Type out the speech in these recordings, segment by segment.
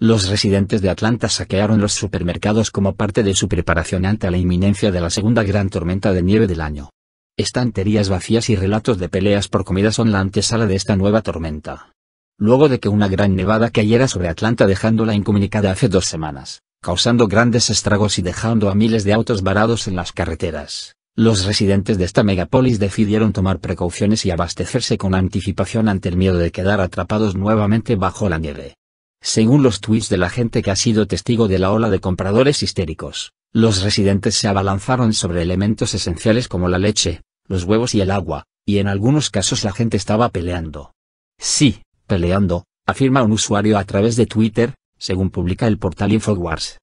Los residentes de Atlanta saquearon los supermercados como parte de su preparación ante la inminencia de la segunda gran tormenta de nieve del año. Estanterías vacías y relatos de peleas por comida son la antesala de esta nueva tormenta. Luego de que una gran nevada cayera sobre Atlanta dejándola incomunicada hace dos semanas, causando grandes estragos y dejando a miles de autos varados en las carreteras, los residentes de esta megapolis decidieron tomar precauciones y abastecerse con anticipación ante el miedo de quedar atrapados nuevamente bajo la nieve. Según los tweets de la gente que ha sido testigo de la ola de compradores histéricos, los residentes se abalanzaron sobre elementos esenciales como la leche, los huevos y el agua, y en algunos casos la gente estaba peleando. Sí, peleando, afirma un usuario a través de Twitter, según publica el portal Infowars.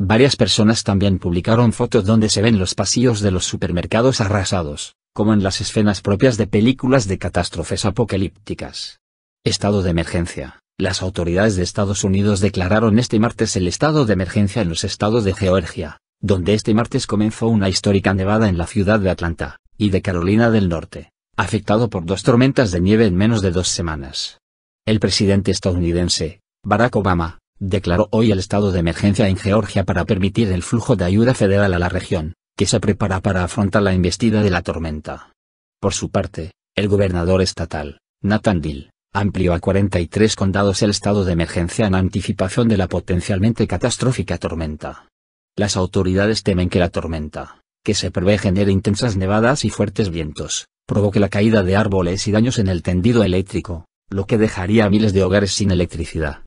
Varias personas también publicaron fotos donde se ven los pasillos de los supermercados arrasados, como en las escenas propias de películas de catástrofes apocalípticas. Estado de emergencia. Las autoridades de Estados Unidos declararon este martes el estado de emergencia en los estados de Georgia, donde este martes comenzó una histórica nevada en la ciudad de Atlanta, y de Carolina del Norte, afectado por dos tormentas de nieve en menos de dos semanas. El presidente estadounidense, Barack Obama, declaró hoy el estado de emergencia en Georgia para permitir el flujo de ayuda federal a la región, que se prepara para afrontar la investida de la tormenta. Por su parte, el gobernador estatal, Nathan Dill, amplió a 43 condados el estado de emergencia en anticipación de la potencialmente catastrófica tormenta. Las autoridades temen que la tormenta, que se prevé genere intensas nevadas y fuertes vientos, provoque la caída de árboles y daños en el tendido eléctrico, lo que dejaría a miles de hogares sin electricidad.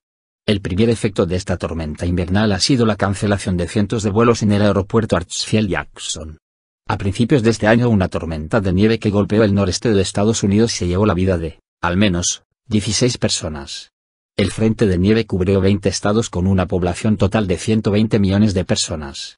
El primer efecto de esta tormenta invernal ha sido la cancelación de cientos de vuelos en el aeropuerto archfield jackson A principios de este año una tormenta de nieve que golpeó el noreste de Estados Unidos se llevó la vida de, al menos, 16 personas. El Frente de Nieve cubrió 20 estados con una población total de 120 millones de personas.